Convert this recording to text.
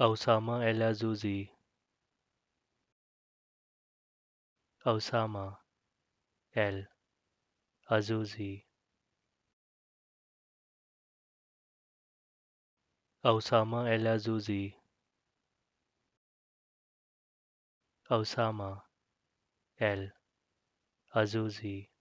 أوساما إلا زوزي أوساما إل أزوزي أوساما إلا زوزي أوساما إل أزوزي